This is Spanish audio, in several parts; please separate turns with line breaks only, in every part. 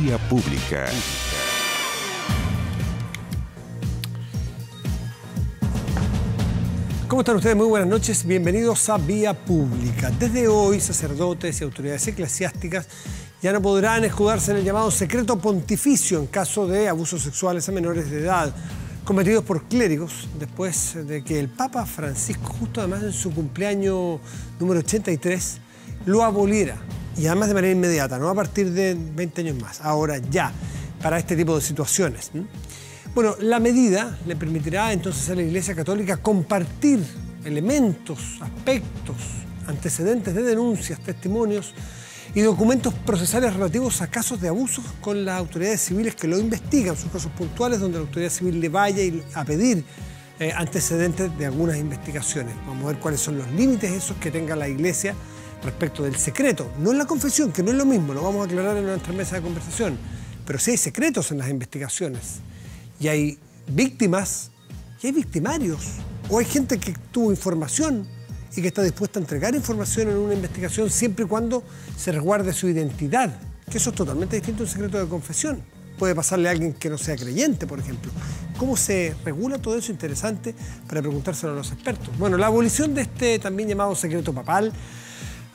Vía Pública.
¿Cómo están ustedes? Muy buenas noches. Bienvenidos a Vía Pública. Desde hoy, sacerdotes y autoridades eclesiásticas ya no podrán escudarse en el llamado secreto pontificio en caso de abusos sexuales a menores de edad cometidos por clérigos después de que el Papa Francisco, justo además en su cumpleaños número 83, lo aboliera y además de manera inmediata, no a partir de 20 años más, ahora ya, para este tipo de situaciones. Bueno, la medida le permitirá entonces a la Iglesia Católica compartir elementos, aspectos, antecedentes de denuncias, testimonios y documentos procesales relativos a casos de abusos con las autoridades civiles que lo investigan, sus casos puntuales donde la autoridad civil le vaya a pedir eh, antecedentes de algunas investigaciones. Vamos a ver cuáles son los límites esos que tenga la Iglesia respecto del secreto, no en la confesión, que no es lo mismo, lo vamos a aclarar en nuestra mesa de conversación, pero si hay secretos en las investigaciones y hay víctimas y hay victimarios o hay gente que tuvo información y que está dispuesta a entregar información en una investigación siempre y cuando se resguarde su identidad, que eso es totalmente distinto a un secreto de confesión. Puede pasarle a alguien que no sea creyente, por ejemplo. ¿Cómo se regula todo eso? Interesante para preguntárselo a los expertos. Bueno, la abolición de este también llamado secreto papal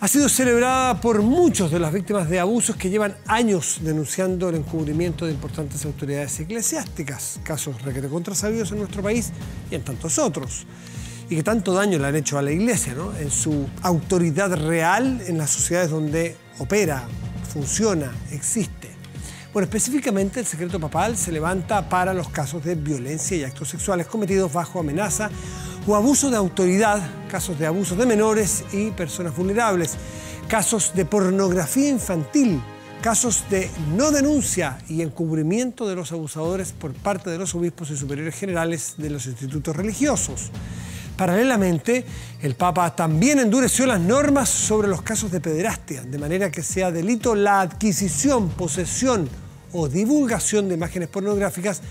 ha sido celebrada por muchos de las víctimas de abusos que llevan años denunciando el encubrimiento de importantes autoridades eclesiásticas, casos requete contrasabidos en nuestro país y en tantos otros, y que tanto daño le han hecho a la Iglesia, ¿no? en su autoridad real en las sociedades donde opera, funciona, existe. Bueno, específicamente el secreto papal se levanta para los casos de violencia y actos sexuales cometidos bajo amenaza o abuso de autoridad, casos de abuso de menores y personas vulnerables, casos de pornografía infantil, casos de no denuncia y encubrimiento de los abusadores por parte de los obispos y superiores generales de los institutos religiosos. Paralelamente, el Papa también endureció las normas sobre los casos de pederastia, de manera que sea delito la adquisición, posesión o divulgación de imágenes pornográficas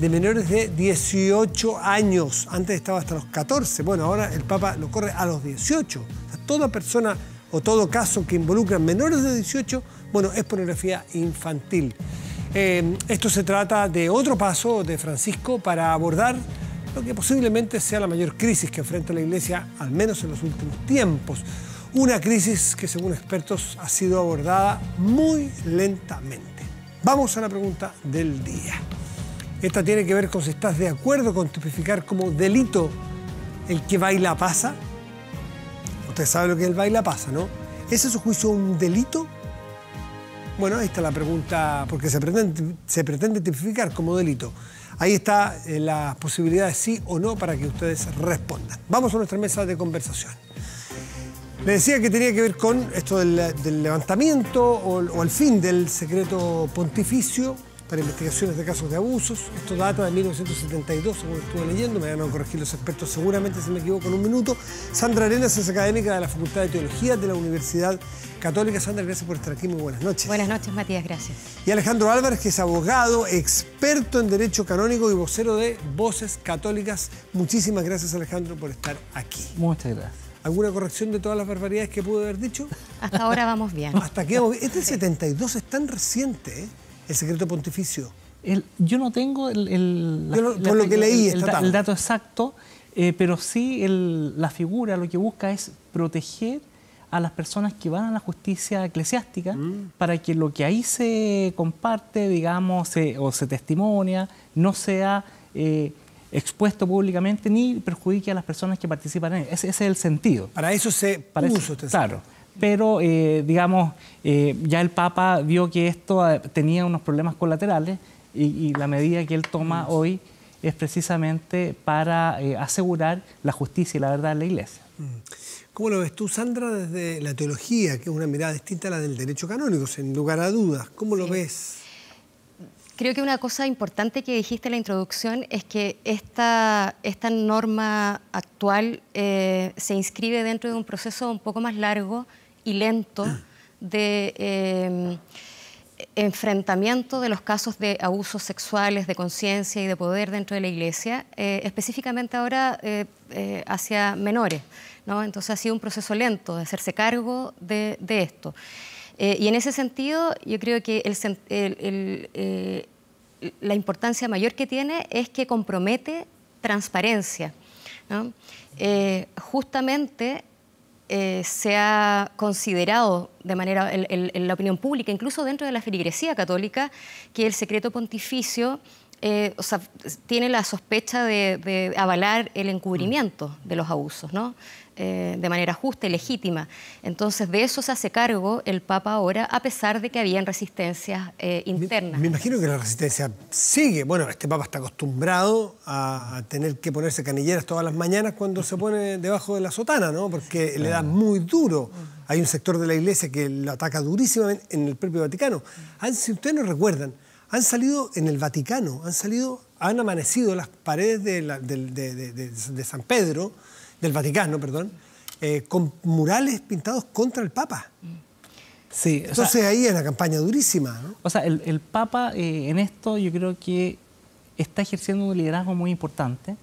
de menores de 18 años. Antes estaba hasta los 14. Bueno, ahora el Papa lo corre a los 18. toda persona o todo caso que involucra menores de 18, bueno, es pornografía infantil. Em, esto se trata de otro paso de Francisco para abordar lo que posiblemente sea la mayor crisis que enfrenta la Iglesia, al menos en los últimos tiempos. Una crisis que, según expertos, ha sido abordada muy lentamente. Vamos a la pregunta del día. Esta tiene que ver con si estás de acuerdo con tipificar como delito el que baila pasa. Usted sabe lo que es el baila pasa, ¿no? ¿Es eso su juicio un delito? Bueno, esta está la pregunta, porque se pretende, se pretende tipificar como delito. Ahí está eh, la posibilidad de sí o no para que ustedes respondan. Vamos a nuestra mesa de conversación. Le decía que tenía que ver con esto del, levantamiento o, al fin del secreto pontificio investigaciones de casos de abusos. Esto data de 1972, según estuve leyendo, me van a corregir los expertos seguramente si me equivoco en un minuto. Sandra Arenas es académica de la Facultad de Teología de la Universidad Católica. Sandra, gracias por estar aquí, muy buenas noches. Buenas noches, Matías, gracias. Y Alejandro Álvarez, que es abogado, experto en Derecho Canónico y vocero de Voces Católicas. Muchísimas gracias, Alejandro, por estar aquí. Muchas gracias. ¿Alguna corrección de todas las barbaridades que pude haber dicho? Hasta ahora vamos bien. Hasta que Este 72 es tan reciente, ¿eh? el secreto pontificio?
yo no tengo el, dato exacto, eh, pero sí la figura lo que busca es proteger a las personas que van a la justicia eclesiástica mm. para que lo que ahí se comparte, digamos, o se testimonia, no sea eh, expuesto públicamente ni perjudique a las personas que participan en él. Ese, es el sentido. Para eso se para puso eso, este Claro pero eh, digamos, eh, ya el Papa vio que esto eh, tenía unos problemas colaterales y, la medida que él toma hoy es precisamente para asegurar la justicia y la verdad de la Iglesia. Mm.
¿Cómo lo ves tú, Sandra, desde la teología, que es una mirada distinta a la del derecho canónico, sin lugar a dudas? ¿Cómo lo ves?
Creo que una cosa importante que dijiste en la introducción es que esta, esta norma actual se inscribe dentro de un proceso un poco más largo y lento de eh, enfrentamiento de los casos de abusos sexuales, de conciencia y de poder dentro de la Iglesia, eh, específicamente ahora eh, hacia menores. ¿no? Entonces ha sido un proceso lento de hacerse cargo de, esto. y en ese sentido, yo creo que la importancia mayor que tiene es que compromete transparencia. ¿no? justamente eh, se ha considerado de manera en, la opinión pública, incluso dentro de la feligresía católica, que el secreto pontificio eh, tiene la sospecha de, de, avalar el encubrimiento de los abusos, ¿no? Eh, de manera justa y legítima. Entonces, de eso se hace cargo el Papa ahora, a pesar de que habían resistencias eh, internas. Me,
imagino que la resistencia sigue. Bueno, este Papa está acostumbrado a, tener que ponerse canilleras todas las mañanas cuando se pone debajo de la sotana, ¿no? Porque le da muy duro. Hay un sector de la iglesia que lo ataca durísimamente en el propio Vaticano. Si ustedes no recuerdan, han salido en el Vaticano, han salido, han amanecido las paredes de San Pedro del Vaticano, perdón, eh, con murales pintados contra el Papa. Sí, Entonces ahí es una campaña durísima. ¿no?
O sea, el, Papa eh, en esto yo creo que está ejerciendo un liderazgo muy importante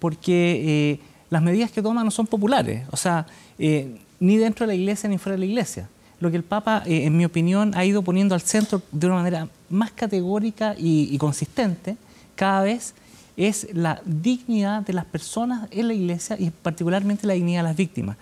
porque eh, las medidas que toma no son populares, o sea, ni dentro de la iglesia ni fuera de la iglesia. Lo que el Papa, en mi opinión, ha ido poniendo al centro de una manera más categórica y, y consistente cada vez es la dignidad de las personas en la iglesia y particularmente la dignidad de las víctimas.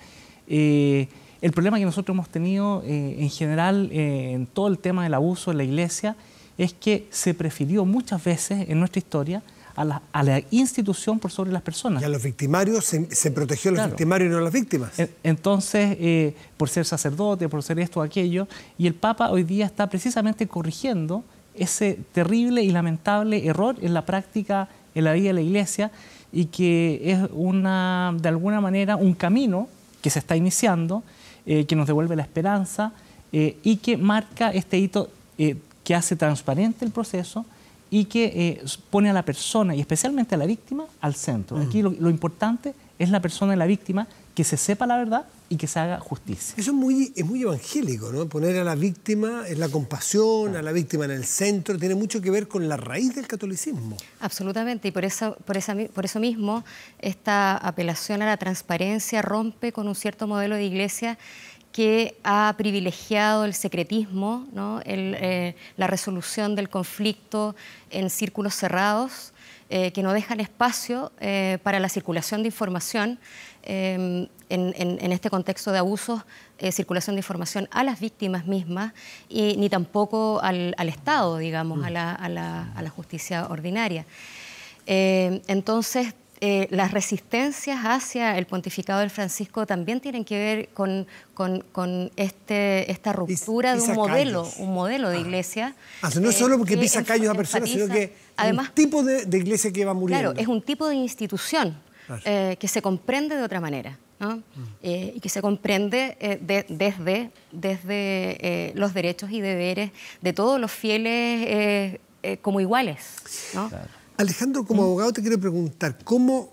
Eh, el problema que nosotros hemos tenido eh, en general eh, en todo el tema del abuso en la iglesia es que se prefirió muchas veces en nuestra historia a la, institución por sobre las personas. Y a los victimarios se, protegió a los victimarios y no a las víctimas. Entonces, por ser sacerdote, por ser esto o aquello, y el Papa hoy día está precisamente corrigiendo ese terrible y lamentable error en la práctica en la vida de la iglesia y que es una, de alguna manera un camino que se está iniciando, eh, que nos devuelve la esperanza eh, y que marca este hito eh, que hace transparente el proceso y que pone a la persona y especialmente a la víctima al centro. Aquí lo, lo importante es la persona y la víctima, que se sepa la verdad y que se haga justicia. Eso es muy, es muy evangélico,
¿no? Poner a la víctima en la compasión, a la víctima en el centro, tiene mucho que ver con la raíz
del catolicismo. Absolutamente, y por eso, por, por eso mismo esta apelación a la transparencia rompe con un cierto modelo de iglesia que ha privilegiado el secretismo, eh, la resolución del conflicto en círculos cerrados, eh, que no dejan espacio eh, para la circulación de información Em, en, este contexto de abusos, eh, circulación de información a las víctimas mismas, y, ni tampoco al, Estado, digamos, mm. a la, justicia ordinaria. Eh, entonces, eh, las resistencias hacia el pontificado del Francisco también tienen que ver con, con, este, esta ruptura de un modelo, un modelo de ah. iglesia. Ah, no solo porque pisa callos a personas, sino que además, un tipo de, de, iglesia que va muriendo. Claro, es un tipo de institución eh, que se comprende de otra manera. ¿no? Mm. Eh, y que se comprende eh, desde, desde los derechos y deberes de todos los fieles como iguales.
Alejandro, como mm. abogado te quiero preguntar, ¿cómo,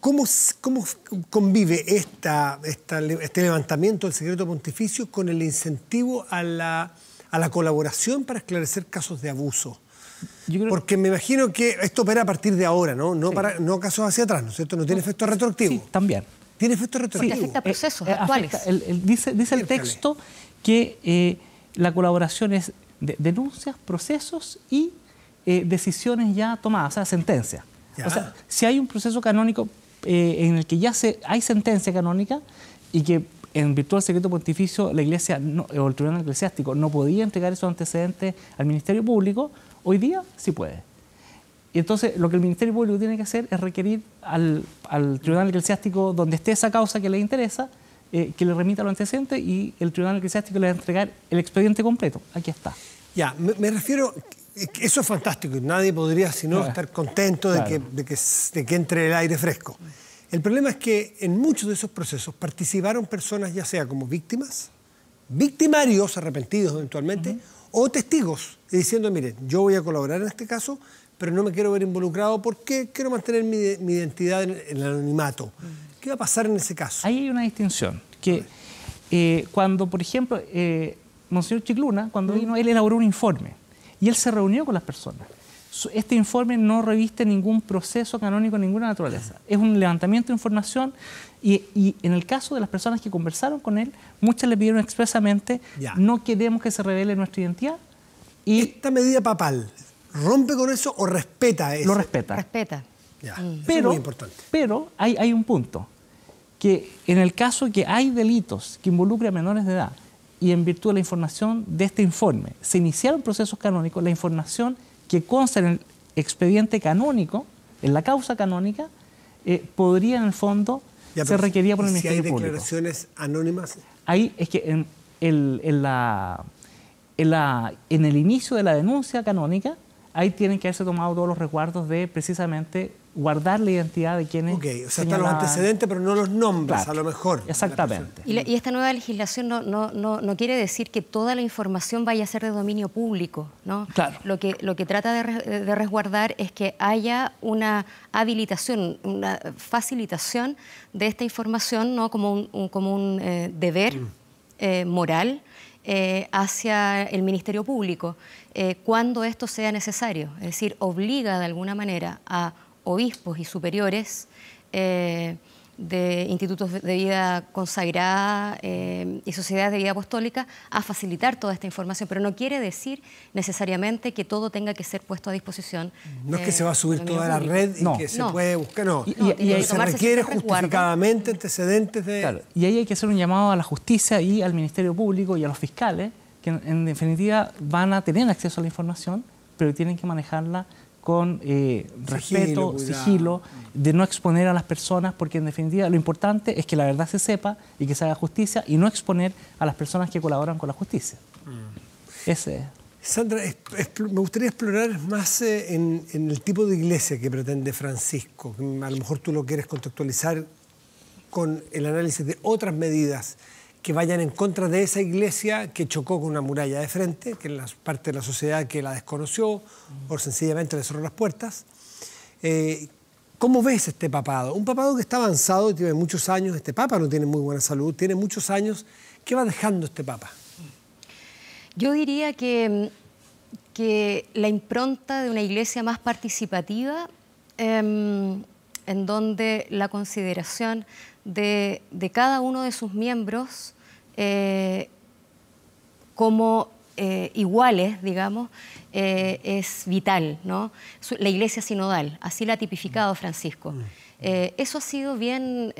cómo, cómo convive este levantamiento del secreto pontificio con el incentivo a la, a la colaboración para esclarecer casos de abuso? Porque me imagino que esto opera a partir de ahora, ¿no? No, para, no casos hacia atrás, ¿no es cierto? No tiene
efecto retroactivo. también. Tiene efecto retroactivo. Sí, afecta eh, procesos eh, actuales. dice, el texto que eh, la colaboración es de, denuncias, procesos y decisiones ya tomadas, o sea, sentencias. O sea, si hay un proceso canónico en el que ya se, hay sentencia canónica y que en virtud del secreto pontificio la Iglesia o el Tribunal Eclesiástico no podía entregar esos antecedentes al Ministerio Público, Hoy día sí puede. Y entonces lo que el Ministerio Público tiene que hacer es requerir al, Tribunal Eclesiástico donde esté esa causa que le interesa, eh, que le remita lo antecedente... y el Tribunal Eclesiástico le va a entregar el expediente completo. Aquí está.
Ya, me, refiero, eso es fantástico, y nadie podría sino estar contento de, que, de, que, entre el aire fresco. El problema es que en muchos de esos procesos participaron personas ya sea como víctimas, victimarios arrepentidos eventualmente, o testigos diciendo, mire, yo voy a colaborar en este caso, pero no me quiero ver involucrado porque quiero mantener mi, identidad en el
anonimato. ¿Qué va a pasar en ese caso? Ahí hay una distinción, que eh, cuando, por ejemplo, eh, Monseñor Chicluna, cuando vino, él elaboró un informe y él se reunió con las personas. Este informe no reviste ningún proceso canónico de ninguna naturaleza. Es un levantamiento de información y, en el caso de las personas que conversaron con él, muchas le pidieron expresamente, no queremos que se revele nuestra identidad. Y ¿Esta medida papal rompe con eso o respeta eso? Lo respeta. Respeta. Pero, importante. Pero hay, hay un punto, que en el caso que hay delitos que involucren a menores de edad y en virtud de la información de este informe se iniciaron procesos canónicos, la información que consta en el expediente canónico, en la causa canónica, eh, podría en el fondo se requería por el Ministerio si hay declaraciones
anónimas?
Ahí es que en, la, en, la, en el inicio de la denuncia canónica, ahí tienen que haberse tomado todos los recuerdos de precisamente guardar la identidad de quienes. Ok, o sea, están los antecedentes,
pero no los nombres,
a lo mejor. Exactamente.
Y, esta nueva legislación no, no, quiere decir que toda la información vaya a ser de dominio público, ¿no? Claro. Lo que, lo que trata de, resguardar es que haya una habilitación, una facilitación de esta información, ¿no? Como un, eh, deber eh, moral. Eh, hacia el Ministerio Público cuando esto sea necesario, es decir, obliga de alguna manera a obispos y superiores eh, de institutos de vida consagrada eh, y sociedades de vida apostólica a facilitar toda esta información, pero no quiere decir necesariamente que todo tenga que ser puesto a disposición. No es que eh, se va a subir toda la red y no. que se puede buscar, no. Y, se requiere
justificadamente antecedentes de... y ahí hay que hacer un llamado a la justicia y al Ministerio Público y a los fiscales, que en definitiva van a tener acceso a la información, pero tienen que manejarla con eh, respeto, sigilo, de no exponer a las personas, porque en definitiva lo importante es que la verdad se sepa y que se haga justicia y no exponer a las personas que colaboran con la justicia. Mm. Ese
Sandra, me gustaría explorar más eh, en, en, el tipo de iglesia que pretende Francisco. A lo mejor tú lo quieres contextualizar con el análisis de otras medidas que vayan en contra de esa iglesia que chocó con una muralla de frente, que es la parte de la sociedad que la desconoció o sencillamente le cerró las puertas. Eh, ¿Cómo ves este papado? Un papado que está avanzado, tiene muchos años, este papa no tiene muy buena salud, tiene muchos años. ¿Qué va dejando este papa?
Yo diría que, que la impronta de una iglesia más participativa, em, en donde la consideración de, cada uno de sus miembros eh, como eh, iguales, digamos, eh, es vital, La iglesia sinodal, así la ha tipificado Francisco. Mm. eso ha sido bien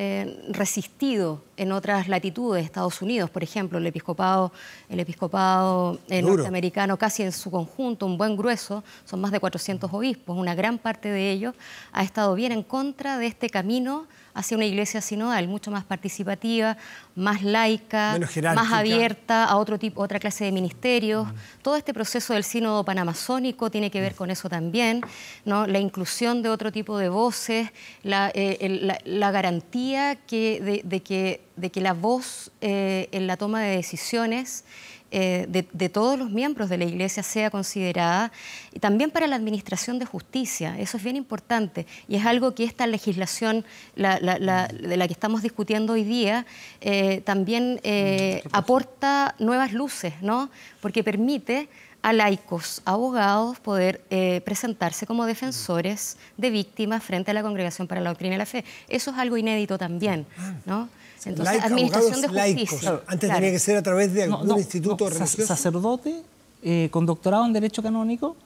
resistido en otras latitudes, Estados Unidos, por ejemplo, el episcopado, el episcopado norteamericano casi en su conjunto, un buen grueso, son más de 400 obispos, una gran parte de ellos ha estado bien en contra de este camino hacia una iglesia sinodal, mucho más participativa, más laica, más abierta a otro tipo, otra clase de ministerios. Todo este proceso del sínodo panamazónico tiene que ver con eso también, ¿no? la inclusión de otro tipo de voces, la, eh, garantía que, de, que, de, que, la voz eh, en la toma de decisiones eh, de, todos los miembros de la Iglesia sea considerada y también para la administración de justicia. Eso es bien importante y es algo que esta legislación de la que estamos discutiendo hoy día eh, también eh, aporta nuevas luces, ¿no? porque permite a laicos, abogados, poder presentarse como defensores de víctimas frente a la Congregación para la Doctrina y la Fe. Eso es algo inédito también, ah. ¿no? Entonces, administración de justicia. Laicos. Antes tenía que ser a través
de algún instituto Sacerdote eh, con doctorado en Derecho Canónico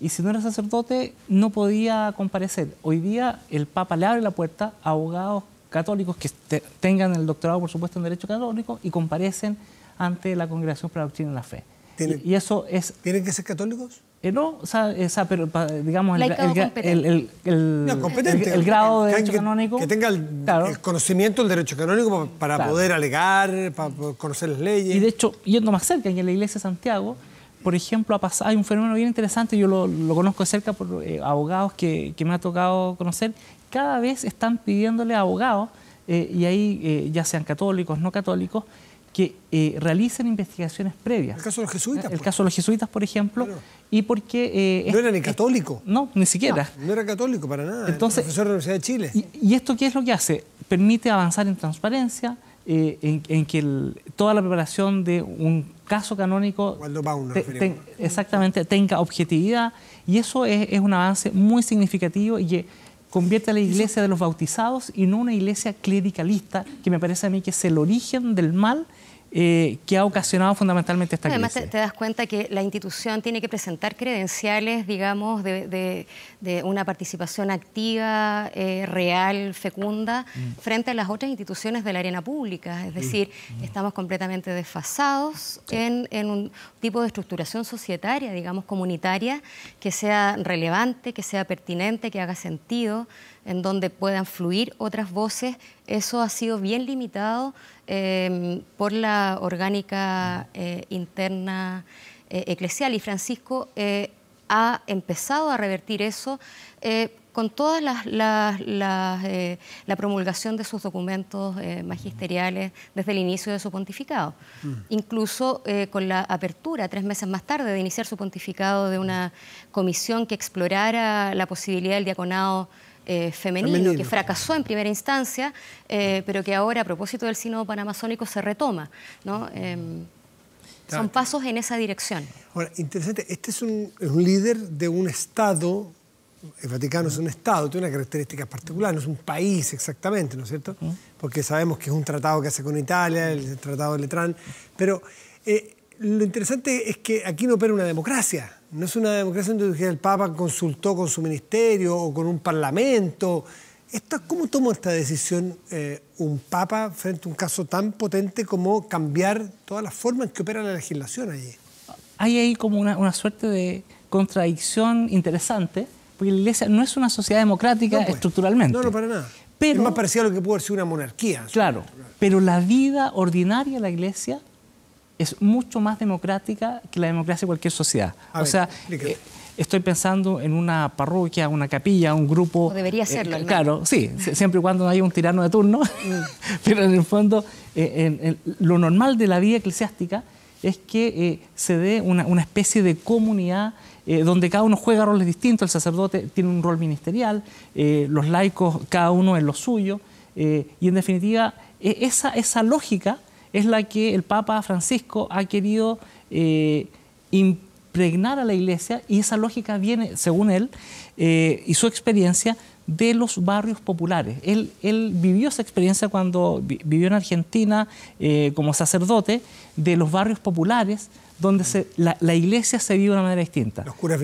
y si no era sacerdote no podía comparecer. Hoy día el Papa le abre la puerta a abogados católicos que tengan el doctorado, por supuesto, en Derecho Canónico y comparecen ante la Congregación para la Doctrina de la Fe. ¿Tienen que ser católicos? Eh, no, o esa, eh, digamos, el, grado de derecho canónico. Que tenga el, conocimiento del derecho canónico para poder alegar, para conocer las leyes. Y de hecho, yendo más cerca, en la iglesia de Santiago, por ejemplo, hay un fenómeno bien interesante, yo lo, conozco de cerca por eh, abogados que, me ha tocado conocer, cada vez están pidiéndole a abogados, y ahí ya sean católicos, no católicos, que realicen investigaciones previas. El caso de los jesuitas. El por... Pues. caso de los jesuitas, por ejemplo porque... Eh, no era ni católico. No, ni siquiera. Ah,
no, era católico para nada. Entonces,
profesor de la Universidad de Chile. Y, esto qué es lo que hace? Permite avanzar en transparencia, eh, en, que toda la preparación de un caso canónico... Cuando exactamente, tenga objetividad. Y eso es, un avance muy significativo y que convierte a la iglesia de los bautizados y no una iglesia clericalista, que me parece a mí que es el origen del mal eh, que ha ocasionado fundamentalmente esta crisis. Además,
te, das cuenta que la institución tiene que presentar credenciales, digamos, de, una participación activa, eh, real, fecunda, mm. frente a las otras instituciones de la arena pública. Es mm. decir, mm. estamos completamente desfasados en, un tipo de estructuración societaria, digamos, comunitaria, que sea relevante, que sea pertinente, que haga sentido en donde puedan fluir otras voces, eso ha sido bien limitado em, por la orgánica eh, interna eh, eclesial y Francisco eh, ha empezado a revertir eso con toda la promulgación de sus documentos magisteriales desde el inicio de su pontificado. Mm. Incluso con la apertura, tres meses más tarde, de iniciar su pontificado de una comisión que explorara la posibilidad del diaconado eh, femenino, que fracasó en primera instancia, eh, pero que ahora, a propósito del Sínodo Panamazónico, se retoma. Em, son pasos en esa dirección.
Ahora, interesante, este es un, líder de un Estado, el Vaticano es un Estado, tiene una característica particular, no es un país exactamente, ¿no es cierto? Mm. Porque sabemos que es un tratado que hace con Italia, el Tratado de Letrán, pero eh, lo interesante es que aquí no opera una democracia. No es una democracia en que el Papa consultó con su ministerio o con un parlamento. ¿Cómo tomó esta decisión eh, un Papa frente a un caso tan potente como cambiar todas las formas en que opera la legislación allí?
Hay ahí como una, suerte de contradicción interesante, porque la Iglesia no es una sociedad democrática pues. estructuralmente. No, no, para nada. es más parecido a lo que pudo ser una monarquía. Claro, pero la vida ordinaria de la Iglesia es mucho más democrática que la democracia de cualquier sociedad. o sea, eh, estoy pensando en una parroquia, una capilla, un grupo... debería eh, serlo. claro, sí, siempre y cuando no haya un tirano de turno, mm. pero en el fondo eh, lo normal de la vida eclesiástica es que se dé una, especie de comunidad donde cada uno juega roles distintos, el sacerdote tiene un rol ministerial, los laicos cada uno en lo suyo, y en definitiva e, esa, esa lógica es la que el Papa Francisco ha querido eh, impregnar a la iglesia y esa lógica viene, según él eh, y su experiencia, de los barrios populares. Él, vivió esa experiencia cuando vivió en Argentina eh, como sacerdote de los barrios populares donde la, iglesia se vive de una manera distinta. Los curas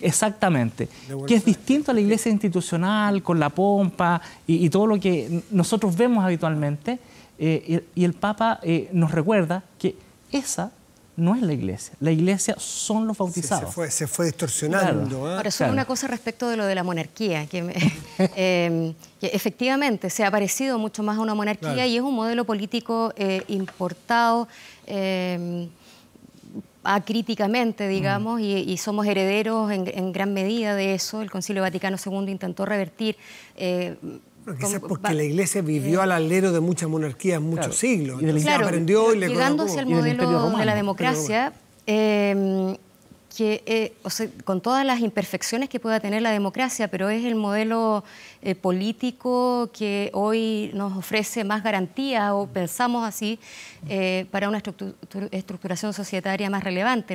Exactamente. Que es distinto a la iglesia institucional, con la pompa y todo lo que nosotros vemos habitualmente. Eh, y, el Papa eh, nos recuerda que esa no es la iglesia. La iglesia son los bautizados. se, fue, distorsionando. ¿eh? Ahora, solo una
cosa respecto de lo de la monarquía, em, que, efectivamente se ha parecido mucho más a una monarquía y es un modelo político importado. Em, acríticamente, mm. digamos, y, somos herederos en, gran medida de eso. El Concilio Vaticano II intentó revertir quizás porque la iglesia
vivió eh. al alero de muchas monarquías muchos siglos. Y aprendió Llegando hacia el modelo de la democracia,
em, que, eh, con todas las imperfecciones que pueda tener la democracia, pero es el modelo eh, político que hoy nos ofrece más garantía o pensamos así, para una estructuración societaria más relevante.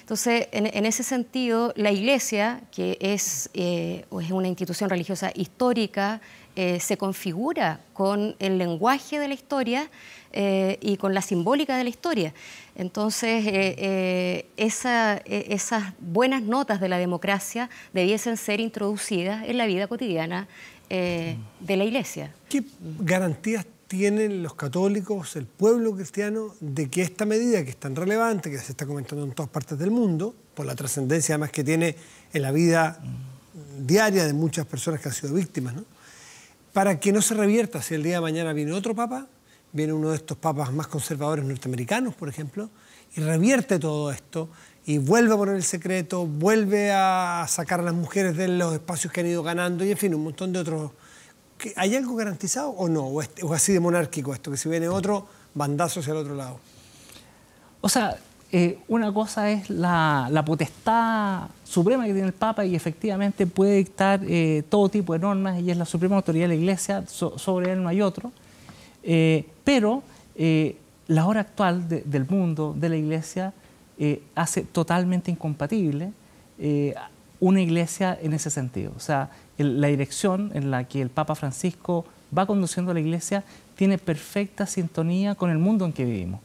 Entonces, en, ese sentido, la Iglesia, que es, es una institución religiosa histórica, eh, se configura con el lenguaje de la historia eh, y con la simbólica de la historia. Entonces, eh, e, esas buenas notas de la democracia debiesen ser introducidas en la vida cotidiana de la Iglesia. ¿Qué
garantías tienen los católicos, el pueblo cristiano, de que esta medida, que es tan relevante, que se está comentando en todas partes del mundo, por la trascendencia además que tiene en la vida diaria de muchas personas que han sido víctimas, ¿no? para que no se revierta. Si el día de mañana viene otro papa, viene uno de estos papas más conservadores norteamericanos, por ejemplo, y revierte todo esto y vuelve a poner el secreto, vuelve a sacar a las mujeres de los espacios que han ido ganando y en fin, un montón de otros. ¿Hay algo garantizado o no? ¿O es así de monárquico esto, que si viene otro, bandazo hacia el otro lado?
O sea, eh, una cosa es la, potestad suprema que tiene el Papa y efectivamente puede dictar eh, todo tipo de normas y es la suprema autoridad de la Iglesia, sobre él no hay otro, eh, pero la hora actual del mundo, de la Iglesia, hace totalmente incompatible una Iglesia en ese sentido. O sea, la dirección en la que el Papa Francisco va conduciendo a la Iglesia tiene perfecta sintonía con el mundo en que vivimos.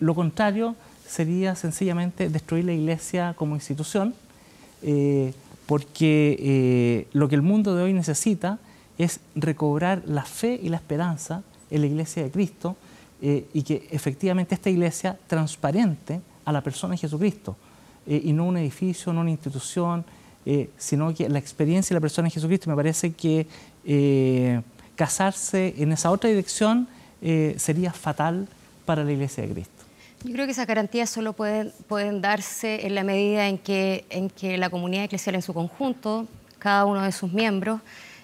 lo contrario, sería sencillamente destruir la iglesia como institución, eh, porque eh, lo que el mundo de hoy necesita es recobrar la fe y la esperanza en la iglesia de Cristo eh, y que efectivamente esta iglesia transparente a la persona de Jesucristo y no un edificio, no una institución, sino que la experiencia y la persona de Jesucristo. Me parece que casarse en esa otra dirección sería fatal para la iglesia de Cristo.
Yo creo que esas garantías solo pueden, pueden darse en la medida en que, en que la comunidad eclesial en su conjunto, cada uno de sus miembros,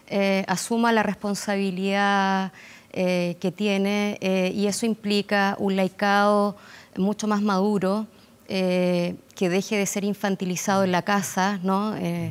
eh, asuma la responsabilidad eh, que tiene eh, y eso implica un laicado mucho más maduro, que deje de ser infantilizado en la casa, ¿no? Mm.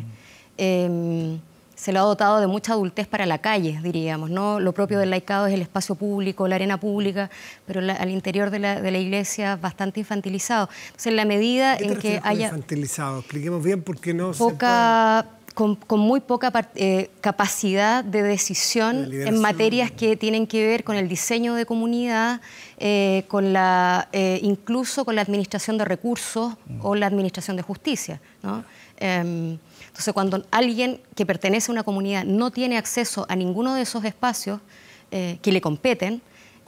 Em, se lo ha dotado de mucha adultez para la calle, diríamos. ¿no? Lo propio del laicado es el espacio público, la arena pública, pero al interior de la, de la, iglesia bastante infantilizado. Entonces, en la medida en que haya...
Infantilizado, expliquemos bien por qué no... Poca...
Con, muy poca eh, capacidad de decisión en materias que tienen que ver con el diseño de comunidad, eh, con la, eh, incluso con la administración de recursos mm. o la administración de justicia. ¿no? Em, entonces, cuando alguien que pertenece a una comunidad no tiene acceso a ninguno de esos espacios eh, que le competen,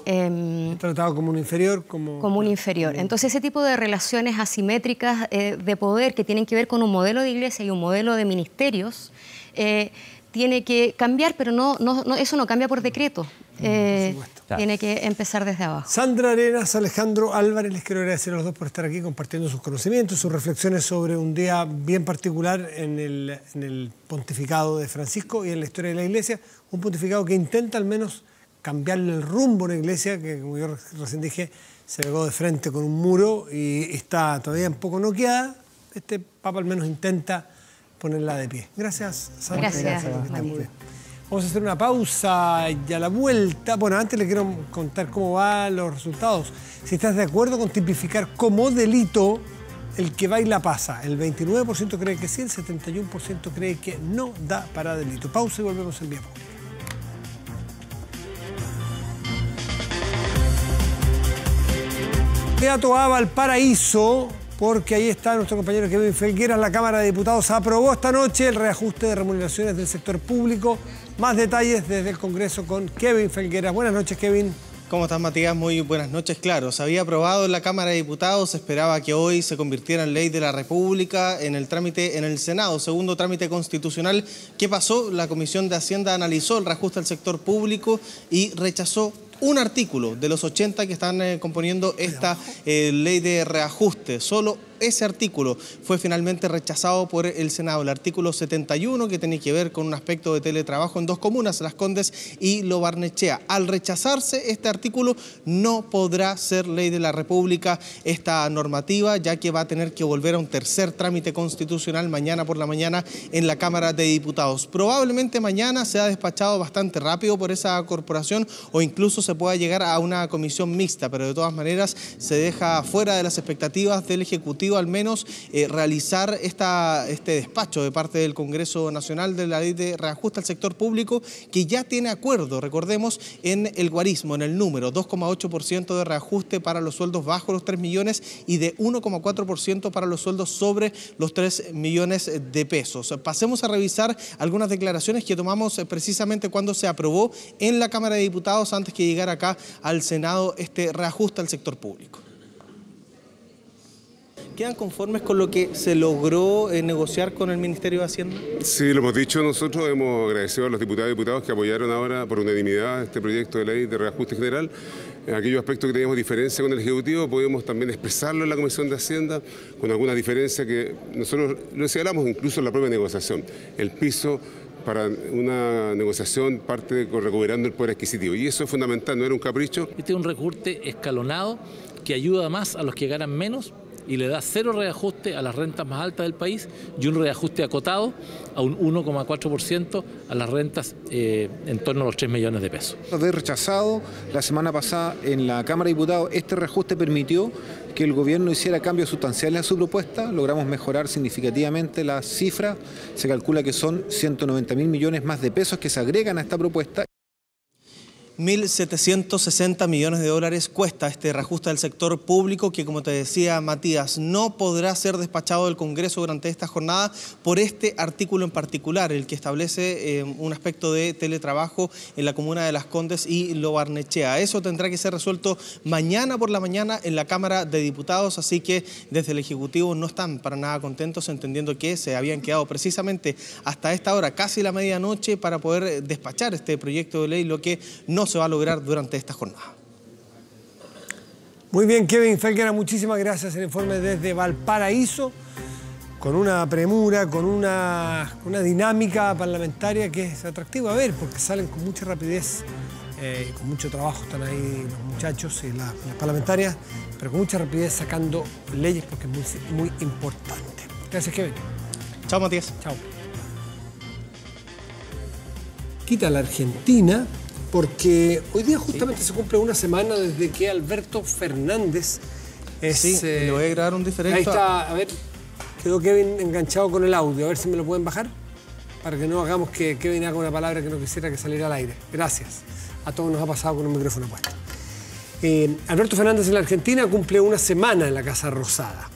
em, tratado como un inferior, como... un inferior. Entonces ese tipo de relaciones asimétricas eh, de poder que tienen que ver con un modelo de iglesia y un modelo de ministerios, eh, tiene que cambiar, pero eso no cambia por decreto. Mm, eh, tiene que empezar desde abajo.
Sandra Arenas, Alejandro Álvarez, les quiero agradecer a los dos por estar aquí compartiendo sus conocimientos, sus reflexiones sobre un día bien particular en el, pontificado de Francisco y en la historia de la Iglesia, un pontificado que intenta al menos cambiarle el rumbo a una iglesia que, como yo recién dije, se pegó de frente con un muro y está todavía un poco noqueada. Este Papa al menos intenta ponerla de pie. Gracias, Sandra. Gracias, Gracias. Vamos a hacer una pausa y a la vuelta. Bueno, antes le quiero contar cómo van los resultados. Si estás de acuerdo con tipificar como delito el que baila pasa. El 29% cree que sí, el 71% cree que no da para delito. Pausa y volvemos en vivo. Teatro al paraíso, porque ahí está nuestro compañero Kevin Felguera. la Cámara de Diputados aprobó esta noche
el reajuste de remuneraciones del sector público más detalles desde el Congreso con Kevin Felgueras. Buenas noches, Kevin. ¿Cómo estás, Matías? Muy buenas noches. Claro, se había aprobado en la Cámara de Diputados, se esperaba que hoy se convirtiera en ley de la República en el trámite en el Senado, segundo trámite constitucional. ¿Qué pasó? La Comisión de Hacienda analizó el reajuste al sector público y rechazó un artículo de los 80 que están eh, componiendo esta eh, ley de reajuste. Solo ese artículo fue finalmente rechazado por el Senado, el artículo 71 que tiene que ver con un aspecto de teletrabajo en dos comunas, Las Condes y Lo Barnechea. Al rechazarse este artículo no podrá ser ley de la República esta normativa, ya que va a tener que volver a un tercer trámite constitucional mañana por la mañana en la Cámara de Diputados. Probablemente mañana se ha despachado bastante rápido por esa corporación o incluso se pueda llegar a una comisión mixta, pero de todas maneras se deja fuera de las expectativas del Ejecutivo al menos eh, realizar esta, este despacho de parte del Congreso Nacional de la Ley de Reajuste al Sector Público, que ya tiene acuerdo, recordemos, en el guarismo, en el número, 2,8% de reajuste para los sueldos bajo los 3 millones y de 1,4% para los sueldos sobre los 3 millones de pesos. Pasemos a revisar algunas declaraciones que tomamos eh, precisamente cuando se aprobó en la Cámara de Diputados antes que llegar acá al Senado este reajuste al sector público. ¿Quedan conformes con lo que se logró eh, negociar con el Ministerio de Hacienda?
Sí, lo hemos dicho nosotros, hemos agradecido a los diputados y diputados que apoyaron ahora por unanimidad este proyecto de ley de reajuste general. En aquellos aspectos que teníamos diferencia con el Ejecutivo, podemos también expresarlo en la Comisión de Hacienda, con alguna diferencia que nosotros lo señalamos incluso en la propia negociación. El piso para una negociación parte recuperando el poder adquisitivo. Y eso es fundamental, no era un capricho.
Este es un recorte escalonado que ayuda más a los que ganan menos y le da cero reajuste a las rentas más altas del país y un reajuste acotado a un 1,4% a las rentas eh, en torno a los 3 millones de pesos. De
rechazado la semana pasada en la Cámara de Diputados, este reajuste permitió que el gobierno hiciera cambios sustanciales a su propuesta, logramos mejorar significativamente la cifra, se calcula que son 190 mil millones más de pesos que se agregan a esta propuesta.
1.760 millones de dólares cuesta este reajuste del sector público que, como te decía Matías, no podrá ser despachado del Congreso durante esta jornada por este artículo en particular, el que establece eh, un aspecto de teletrabajo en la comuna de Las Condes y lo barnechea. Eso tendrá que ser resuelto mañana por la mañana en la Cámara de Diputados, así que desde el Ejecutivo no están para nada contentos entendiendo que se habían quedado precisamente hasta esta hora, casi la medianoche, para poder despachar este proyecto de ley, lo que no se va a lograr durante esta jornada.
Muy bien, Kevin Felguera, muchísimas gracias. El informe desde Valparaíso, con una premura, con una, dinámica parlamentaria que es atractiva a ver, porque salen con mucha rapidez eh, con mucho trabajo. Están ahí los muchachos y las parlamentarias, pero con mucha rapidez sacando leyes, porque es muy, muy importante. Gracias, Kevin. Chao, Matías. Chao. Quita la Argentina porque hoy día justamente se cumple una semana desde que Alberto Fernández Sí, lo eh, voy a grabar un diferente. Ahí está, a ver, quedó Kevin enganchado con el audio, a ver si me lo pueden bajar, para que no hagamos que Kevin haga una palabra que no quisiera que saliera al aire. Gracias. A todos nos ha pasado con un micrófono puesto. Eh, Alberto Fernández en la Argentina cumple una semana en la Casa Rosada,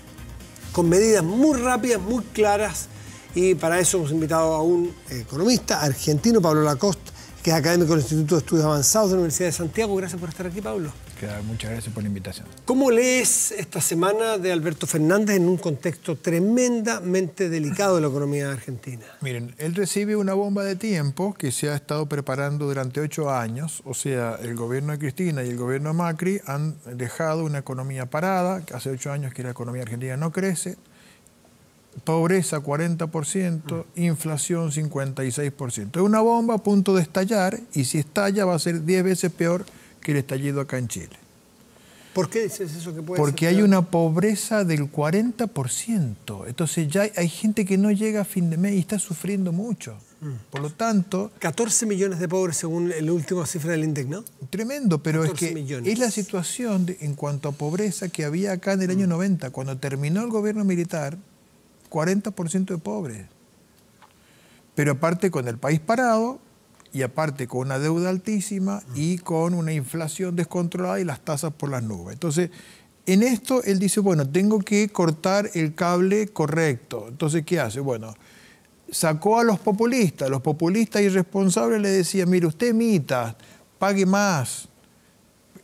con medidas muy rápidas, muy claras, y para eso hemos invitado a un economista argentino, Pablo Lacoste, que es académico del Instituto de Estudios Avanzados de la Universidad de Santiago. Gracias por estar aquí, Pablo.
Ah, muchas gracias por la invitación.
¿Cómo lees esta semana
de Alberto Fernández en un contexto tremendamente delicado de la economía argentina? Miren, él recibe una bomba de tiempo que se ha estado preparando durante ocho años, o sea, el gobierno de Cristina y el gobierno de Macri han dejado una economía parada, hace ocho años que la economía argentina no crece, pobreza 40%, inflación 56%. Es una bomba a punto de estallar y si estalla va a ser 10 veces peor que el estallido acá en Chile.
¿Por qué dices eso que puede Porque hay una
pobreza del 40%. Entonces ya hay gente que no llega a fin de mes y está sufriendo mucho. Mm. Por lo tanto... 14 millones de pobres según el último cifra del INDEC, ¿no? Tremendo, pero es que es la situación en cuanto a pobreza que había acá en el año 90. Cuando terminó el gobierno militar, 40% de pobres. Pero aparte con el país parado y aparte con una deuda altísima mm. y con una inflación descontrolada y las tasas por las nubes. Entonces, en esto él dice, bueno, tengo que cortar el cable correcto. Entonces, ¿qué hace? Bueno, sacó a los populistas. Los populistas irresponsables le decían, mire, usted mita, pague más.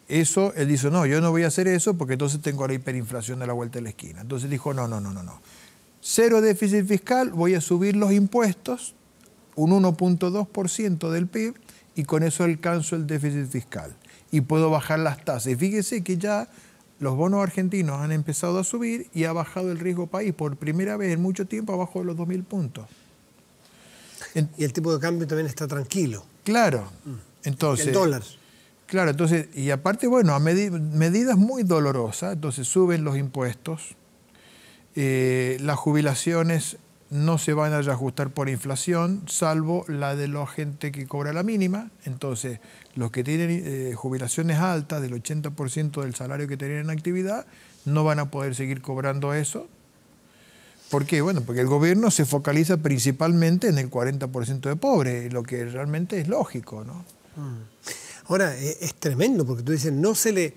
Eso, él dice, no, yo no voy a hacer eso porque entonces tengo la hiperinflación de la vuelta de la esquina. Entonces dijo, no, no, no, no, no cero déficit fiscal, voy a subir los impuestos un 1.2% del PIB y con eso alcanzo el déficit fiscal y puedo bajar las tasas. Y fíjese que ya los bonos argentinos han empezado a subir y ha bajado el riesgo país por primera vez en mucho tiempo abajo de los 2.000 puntos. y el tipo de cambio también está tranquilo. Claro. Mm. Entonces, el Claro, entonces, y aparte, bueno, a medidas muy dolorosas, entonces suben los impuestos, eh, las jubilaciones no se van a reajustar por inflación, salvo la de la gente que cobra la mínima. Entonces, los que tienen eh, jubilaciones altas del 80% del salario que tenían en actividad, no van a poder seguir cobrando eso. ¿Por qué? Bueno, porque el gobierno se focaliza principalmente en el 40% de pobres, lo que realmente es lógico, ¿no? Mm. Ahora, e, es tremendo, porque tú dices, no se le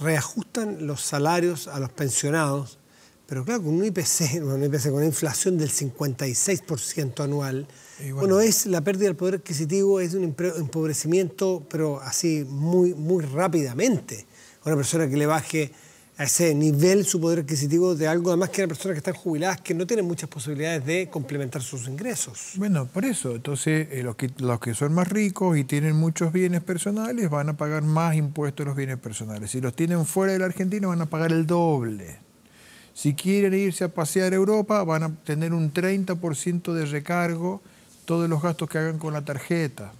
reajustan los salarios a los
pensionados pero claro, con un IPC, un IPC, con una inflación del 56% anual, bueno, es la pérdida del poder adquisitivo, es un empobrecimiento, pero así muy, muy rápidamente. Una persona que le baje a ese nivel su poder adquisitivo de algo, además que una persona que están jubiladas, que no tiene muchas posibilidades de complementar sus ingresos.
Bueno, por eso, entonces eh, los, que, los que son más ricos y tienen muchos bienes personales van a pagar más impuestos los bienes personales. Si los tienen fuera de la Argentina van a pagar el doble. Si quieren irse a pasear a Europa, van a tener un 30% de recargo todos los gastos que hagan con la tarjeta.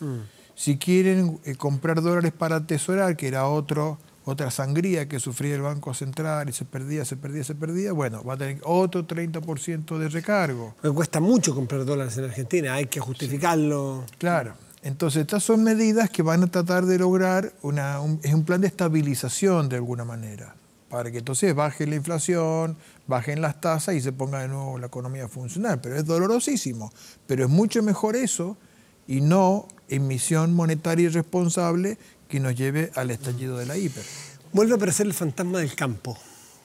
Mm. Si quieren eh, comprar dólares para atesorar, que era otro, otra sangría que sufría el Banco Central y se perdía, se perdía, se perdía, bueno, va a tener otro 30% de recargo. Me cuesta mucho comprar
dólares en Argentina, hay que justificarlo.
Claro. Entonces, estas son medidas que van a tratar de lograr una, es un plan de estabilización de alguna manera para que entonces baje la inflación, bajen las tasas y se ponga de nuevo la economía a funcionar. Pero es dolorosísimo. Pero es mucho mejor eso y no emisión monetaria irresponsable que nos lleve al estallido de la hiper. Vuelve a aparecer el fantasma del campo,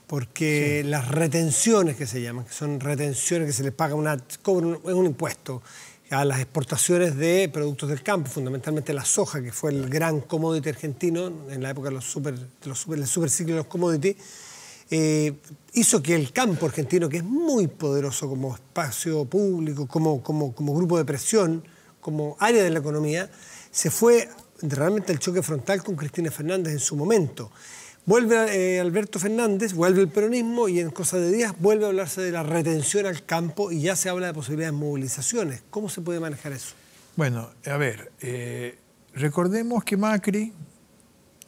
porque las retenciones que se llaman, que son retenciones que se les paga una, un impuesto, a las exportaciones de productos del campo, fundamentalmente la soja, que fue el gran commodity argentino en la época los super, de los super, del super de los commodities, eh, hizo que el campo argentino, que es muy poderoso como espacio público, como, como, como grupo de presión, como área de la economía, se fue realmente el choque frontal con Cristina Fernández en su momento. Vuelve eh, Alberto Fernández, vuelve el peronismo y en cosa de días vuelve a hablarse de la retención al campo y ya se habla de posibilidades de movilizaciones. ¿Cómo se puede manejar eso?
Bueno, a ver, eh, recordemos que Macri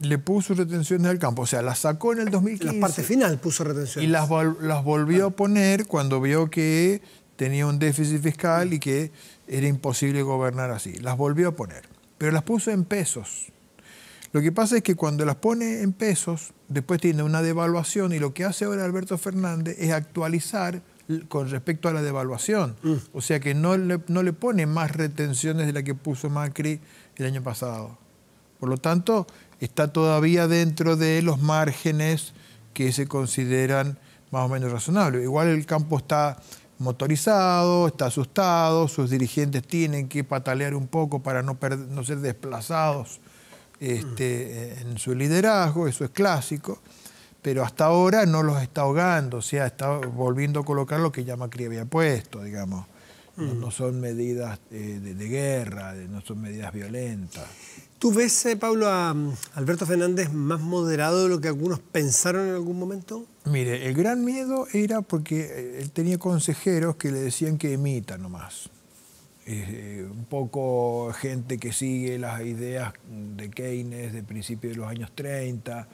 le puso retenciones al campo, o sea, las sacó en el 2015. La parte final puso retenciones. Y las, las volvió ah. a poner cuando vio que tenía un déficit fiscal y que era imposible gobernar así. Las volvió a poner, pero las puso en pesos. Lo que pasa es que cuando las pone en pesos, después tiene una devaluación y lo que hace ahora Alberto Fernández es actualizar con respecto a la devaluación. Mm. O sea que no le, no le pone más retenciones de la que puso Macri el año pasado. Por lo tanto, está todavía dentro de los márgenes que se consideran más o menos razonables. Igual el campo está motorizado, está asustado, sus dirigentes tienen que patalear un poco para no, no ser desplazados este, eh, en su liderazgo, eso es clásico, pero hasta ahora no los está ahogando, o sea, está volviendo a colocar lo que ya Macri había puesto, digamos. No, mm. son medidas eh, de, guerra, no son medidas violentas. ¿Tú ves, eh, Pablo, a mm, Alberto Fernández más moderado de lo que algunos pensaron en algún momento? Mire, el gran miedo era porque él tenía consejeros que le decían que emita nomás. Eh, un poco gente que sigue las ideas de Keynes de principios de los años 30.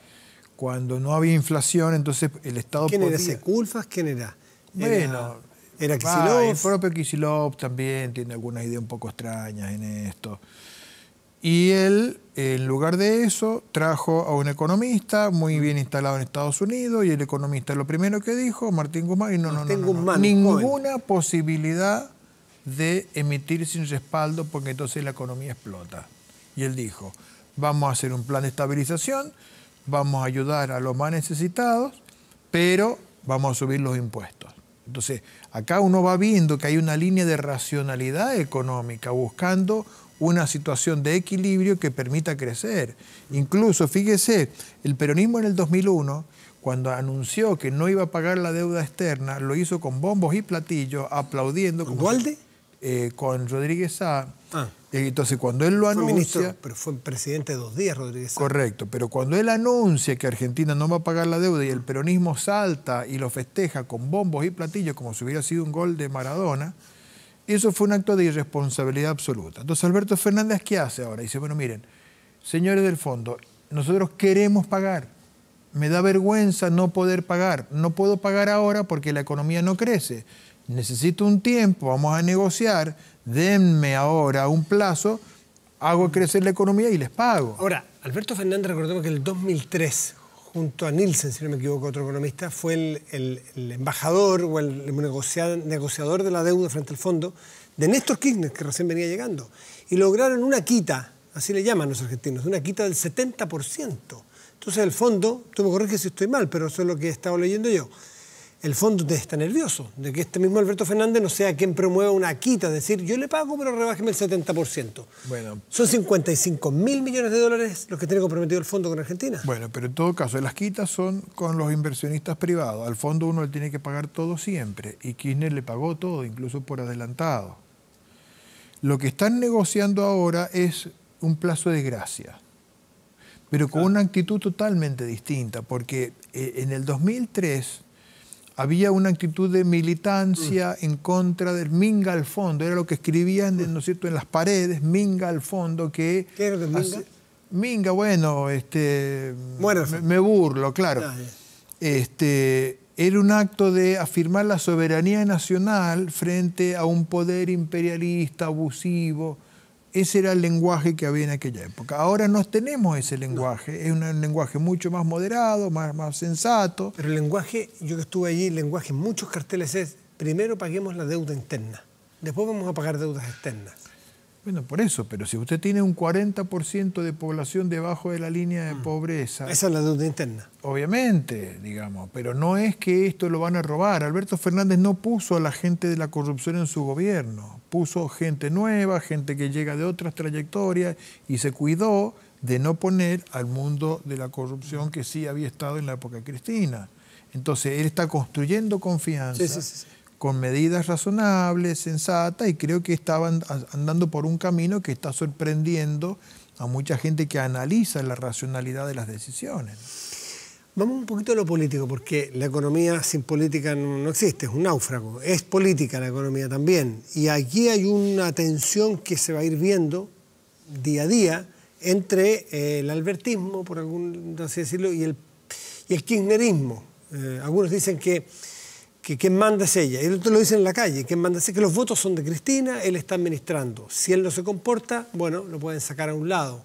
Cuando no había inflación, entonces el Estado ¿Quién podía... era
Seculfas?
¿Quién era? Bueno, era, el propio Kisilov también tiene algunas ideas un poco extrañas en esto. Y él, en lugar de eso, trajo a un economista muy mm. bien instalado en Estados Unidos y el economista lo primero que dijo, Martín Guzmán, y no, no, no, ninguna posibilidad de emitir sin respaldo porque entonces la economía explota. Y él dijo, vamos a hacer un plan de estabilización, vamos a ayudar a los más necesitados, pero vamos a subir los impuestos. Entonces, acá uno va viendo que hay una línea de racionalidad económica, buscando una situación de equilibrio que permita crecer. Incluso, fíjese, el peronismo en el 2001, cuando anunció que no iba a pagar la deuda externa, lo hizo con bombos y platillos, aplaudiendo. de? Eh, con Rodríguez a ah. eh, Entonces, cuando él lo anuncia.
pero fue presidente dos
días, Rodríguez Correcto, pero cuando él anuncia que Argentina no va a pagar la deuda y el peronismo salta y lo festeja con bombos y platillos como si hubiera sido un gol de Maradona, eso fue un acto de irresponsabilidad absoluta. Entonces, Alberto Fernández, ¿qué hace ahora? Dice, bueno, miren, señores del fondo, nosotros queremos pagar. Me da vergüenza no poder pagar. No puedo pagar ahora porque la economía no crece necesito un tiempo, vamos a negociar, denme ahora un plazo, hago crecer la economía y les pago. Ahora,
Alberto Fernández, recordemos que en el 2003, junto a Nielsen, si no me equivoco, otro economista, fue el, embajador o el negociador de la deuda frente al fondo de Néstor Kirchner, que recién venía llegando. Y lograron una quita, así le llaman los argentinos, una quita del 70%. Entonces, el fondo, tú me corregir si estoy mal, pero eso es lo que he estado leyendo yo el fondo está nervioso de que este mismo Alberto Fernández no sea quien promueva una quita, decir, yo le pago pero rebájeme el 70%. Bueno, Son 55 mil millones de dólares
los que tiene comprometido el fondo con Argentina. Bueno, pero en todo caso, las quitas son con los inversionistas privados. Al fondo uno le tiene que pagar todo siempre y Kirchner le pagó todo, incluso por adelantado. Lo que están negociando ahora es un plazo de gracia pero con ah. una actitud totalmente distinta, porque eh, en el 2003 había una actitud de militancia en contra del minga al fondo, era lo que escribían mm. ¿no en las paredes, minga al fondo, que... ¿Qué era minga? minga, bueno, este, me, burlo, claro. Ah, este, era un acto de afirmar la soberanía nacional frente a un poder imperialista, abusivo, ese era el lenguaje que había en aquella época. Ahora no tenemos ese lenguaje, es un lenguaje mucho más moderado, más, más sensato. Pero el lenguaje, yo que estuve allí, el lenguaje en muchos carteles es, primero paguemos la deuda interna, después vamos a pagar deudas externas. Bueno, por eso, pero si usted tiene un 40% de población debajo de la línea de mm. pobreza. Esa es la deuda interna. Obviamente, digamos, pero no es que esto lo van a robar. Alberto Fernández no puso a la gente de la corrupción en su gobierno, puso gente nueva, gente que llega de otras trayectorias y se cuidó de no poner al mundo de la corrupción que sí había estado en la época Cristina. Entonces, él está construyendo confianza. Sí, sí, sí con medidas razonables, sensatas, y creo que estaban andando por un camino que está sorprendiendo a mucha gente que analiza la racionalidad de las decisiones.
Vamos un poquito a lo político, porque la economía sin política no existe, es un náufrago. Es política la economía también. Y aquí hay una tensión que se va a ir viendo día a día entre eh, el albertismo, por algún así decirlo, y el, y el kirchnerismo. Eh, algunos dicen que que quién manda es ella. Y el otro lo dice en la calle, quién manda es que los votos son de Cristina, él está administrando. Si él no se comporta, bueno, lo pueden sacar a un lado.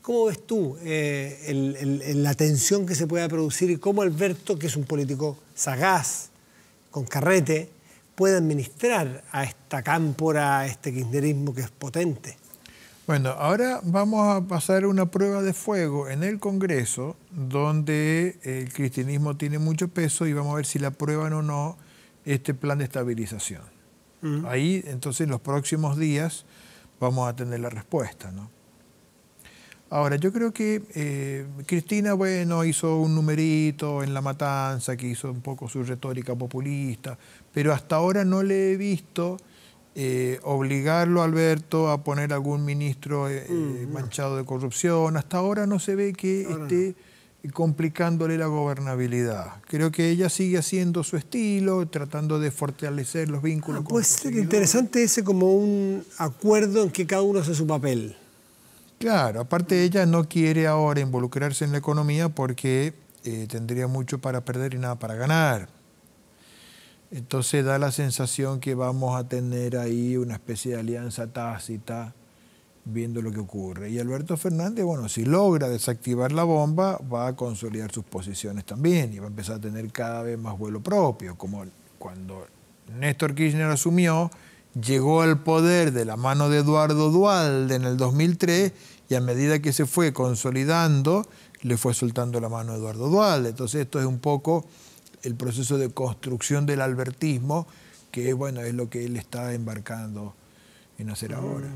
¿Cómo ves tú eh, la tensión que se puede producir y cómo Alberto, que es un político sagaz, con carrete, puede administrar a esta cámpora,
a este kirchnerismo que es potente? Bueno, ahora vamos a pasar una prueba de fuego en el Congreso, donde eh, el cristianismo tiene mucho peso y vamos a ver si la aprueban o no este plan de estabilización. Ahí, entonces, en los próximos días vamos a tener la respuesta, Ahora, yo creo que eh, Cristina, bueno, hizo un numerito en la matanza, que hizo un poco su retórica populista, pero hasta ahora no le he visto eh, obligarlo a Alberto a poner algún ministro eh, eh, manchado de corrupción. Hasta ahora no se ve que esté complicándole la gobernabilidad. Creo que ella sigue haciendo su estilo, tratando de fortalecer los vínculos. Ah, puede ser interesante ese como un acuerdo en que cada uno hace su papel. Claro, aparte ella no quiere ahora involucrarse en la economía porque tendría mucho para perder y nada para ganar. Entonces da la sensación que vamos a tener ahí una especie de alianza tácita viendo lo que ocurre. Y Alberto Fernández, bueno, si logra desactivar la bomba, va a consolidar sus posiciones también y va a empezar a tener cada vez más vuelo propio, como cuando Néstor Kirchner asumió, llegó al poder de la mano de Eduardo Dualde en el 2003 y a medida que se fue consolidando, le fue soltando la mano a Eduardo Dualde. Entonces esto es un poco el proceso de construcción del albertismo, que es, bueno, es lo que él está embarcando en hacer mm. ahora.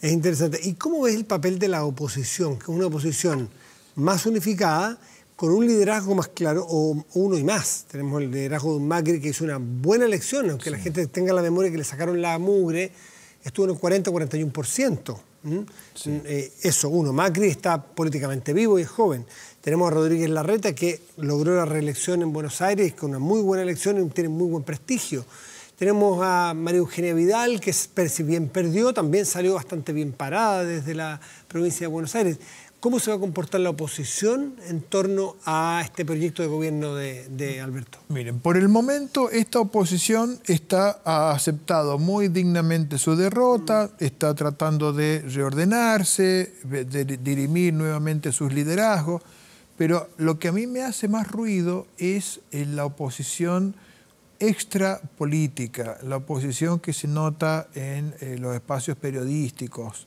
Es interesante. ¿Y cómo ves el papel de la oposición? Que una
oposición más unificada, con un liderazgo más claro, o uno y más. Tenemos el liderazgo de Macri, que hizo una buena elección, aunque la gente tenga la memoria que le sacaron la mugre, estuvo en un 40-41%. ¿Mm? Mm, eh, eso, uno. Macri está políticamente vivo y es joven. Tenemos a Rodríguez Larreta que logró la reelección en Buenos Aires con una muy buena elección y tiene muy buen prestigio. Tenemos a María Eugenia Vidal, que si bien perdió, también salió bastante bien parada desde la provincia de Buenos Aires. ¿Cómo se va a comportar la oposición en torno a este proyecto de gobierno de, Alberto?
Miren, por el momento esta oposición está, ha aceptado muy dignamente su derrota, está tratando de reordenarse, de dirimir nuevamente sus liderazgos, pero lo que a mí me hace más ruido es eh, la oposición extrapolítica, la oposición que se nota en eh, los espacios periodísticos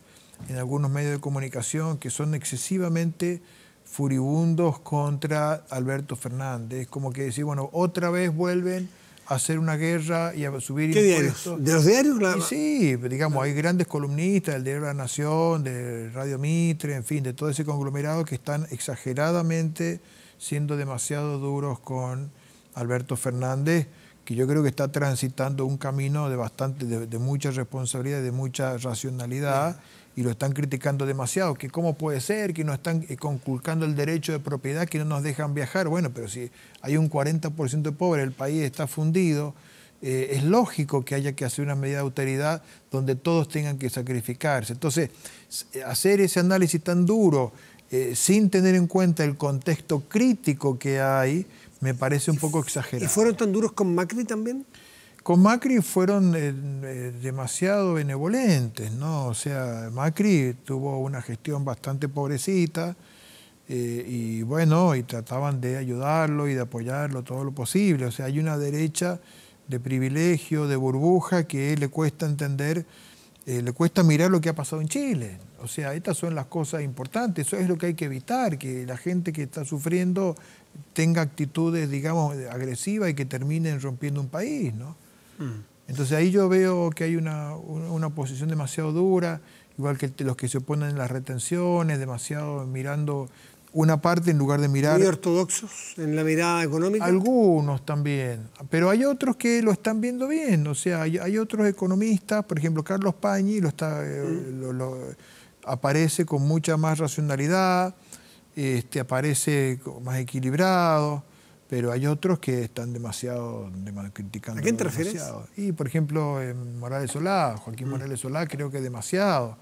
en algunos medios de comunicación que son excesivamente furibundos contra Alberto Fernández, como que decir, bueno, otra vez vuelven a hacer una guerra y a subir ¿Qué ¿De los diarios? sí, digamos, ah. hay grandes columnistas, del Diario de la Nación, de Radio Mitre, en fin, de todo ese conglomerado que están exageradamente siendo demasiado duros con Alberto Fernández, que yo creo que está transitando un camino de bastante, de, mucha responsabilidad, de mucha racionalidad y lo están criticando demasiado, que cómo puede ser, que no están eh, conculcando el derecho de propiedad, que no nos dejan viajar. Bueno, pero si hay un 40% de pobres, el país está fundido, eh, es lógico que haya que hacer una medida de autoridad donde todos tengan que sacrificarse. Entonces, eh, hacer ese análisis tan duro, sin tener en cuenta el contexto crítico que hay, me parece un poco exagerado. ¿Y fueron tan duros con Macri también? con Macri fueron eh, eh, demasiado benevolentes, ¿no? O sea, Macri tuvo una gestión bastante pobrecita eh, y bueno, y trataban de ayudarlo y de apoyarlo todo lo posible. O sea, hay una derecha de privilegio, de burbuja, que le cuesta entender, le cuesta mirar lo que ha pasado en Chile. O sea, estas son las cosas importantes, eso es lo que hay que evitar, que la gente que está sufriendo tenga actitudes, digamos, agresivas y que terminen rompiendo un país, ¿no? Mm. Entonces ahí yo veo que hay una, una oposición demasiado dura, igual que los que se oponen a las retenciones, demasiado mirando una parte en lugar de mirar... ortodoxos
en la mirada económica?
Algunos también, pero hay otros que lo están viendo bien, o sea, hay, otros economistas, por ejemplo, Carlos Pañi lo está, eh, mm. lo, aparece con mucha más racionalidad, este, aparece más equilibrado, pero hay otros que están demasiado, criticando. ¿A quién te refieres? Y por ejemplo, en Morales Solá, Joaquín mm. Morales Solá, creo que demasiado.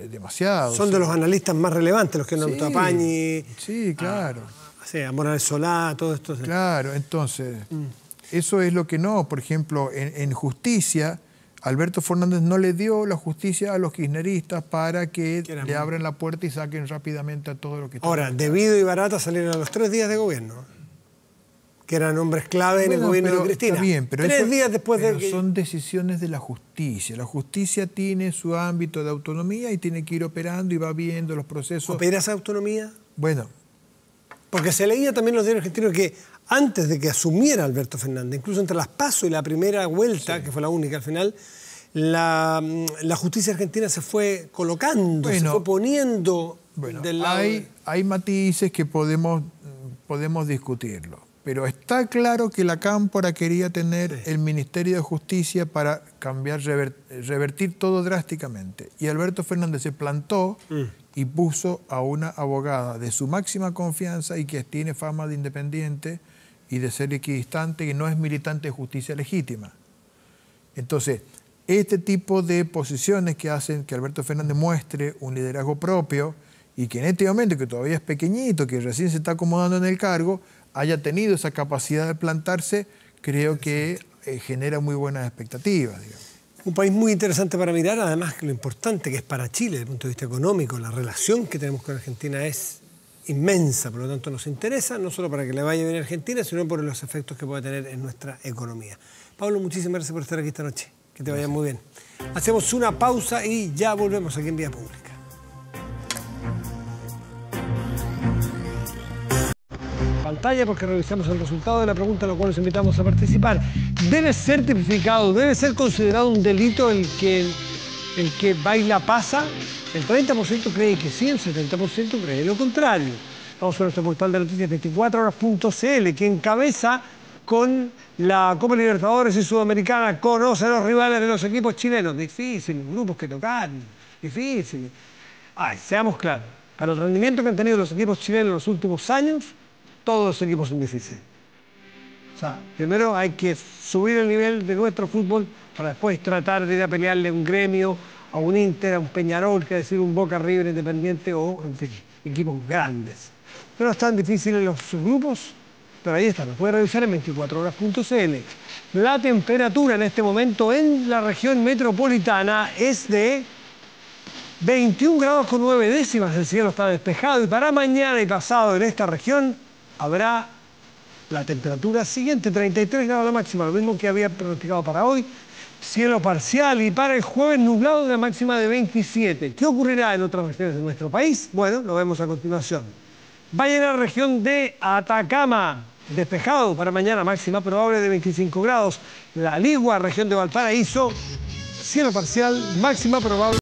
Eh, demasiado. Son de los analistas más relevantes los que sí, nos Apañi. Sí, ah, claro. sí, Morales Solá, todo esto. Claro, entonces, mm. eso es lo que no. Por ejemplo, en, justicia, Alberto Fernández no le dio la justicia a los kirchneristas para que le abran la puerta y saquen rápidamente a todo lo que... Ahora,
debido y barata salieron a los tres días de gobierno que eran hombres clave en el gobierno de Cristina. bien, pero Tres días después de
Son decisiones de la justicia. La justicia tiene su ámbito de autonomía y tiene que ir operando y va viendo los procesos. ¿Opera esa autonomía? Bueno. Porque se leía también los diarios argentinos que antes de que asumiera
Alberto Fernández, incluso entre las pasos y la primera vuelta, que fue la única al final, la,
justicia argentina se fue colocando, se fue poniendo del lado... Hay, hay matices que podemos, podemos discutirlo pero está claro que la Cámpora quería tener el Ministerio de Justicia para cambiar, revertir todo drásticamente. Y Alberto Fernández se plantó mm. y puso a una abogada de su máxima confianza y que tiene fama de independiente y de ser equidistante y no es militante de justicia legítima. Entonces, este tipo de posiciones que hacen que Alberto Fernández muestre un liderazgo propio y que en este momento, que todavía es pequeñito, que recién se está acomodando en el cargo, haya tenido esa capacidad de plantarse, creo que eh, genera muy buenas expectativas. Un país muy interesante
para mirar, además que lo importante que es para Chile desde el punto de vista económico, la relación que tenemos con Argentina es inmensa, por lo tanto nos interesa no solo para que le vaya bien a Argentina, sino por los efectos que pueda tener en nuestra economía. Pablo, muchísimas gracias por estar aquí esta noche. Que te vaya muy bien. Hacemos una pausa y ya volvemos aquí en Vía Pública. pantalla porque revisamos el resultado de la pregunta en la cual los invitamos a participar. ¿Debe ser tipificado, debe ser considerado un delito el que, el que baila pasa? El 30% cree que sí, el 70% cree lo contrario. Vamos a nuestro portal de noticias 24horas.cl que encabeza con la Copa Libertadores y Sudamericana, conoce a los rivales de los equipos chilenos. Difícil, grupos que tocan, difícil. Ay, seamos claros, para el rendimiento que han tenido los equipos chilenos en los últimos años, todos seguimos son difíciles... O sea, primero hay que subir el nivel de nuestro fútbol para después tratar de ir a pelearle a un gremio, a un Inter, a un Peñarol, que decir un Boca River Independiente o equipos grandes. Pero están en los grupos, pero ahí está, nos puede revisar en 24horas.cl. La temperatura en este momento en la región metropolitana es de 21 grados con 9 décimas, el cielo está despejado y para mañana y pasado en esta región habrá la temperatura siguiente, 33 grados de máxima, lo mismo que había pronosticado para hoy. Cielo parcial y para el jueves nublado la máxima de 27. ¿Qué ocurrirá en otras regiones de nuestro país? Bueno, lo vemos a continuación. Vaya a la región de Atacama, despejado para mañana, máxima probable de 25 grados. La Ligua, región de Valparaíso, cielo parcial, máxima probable.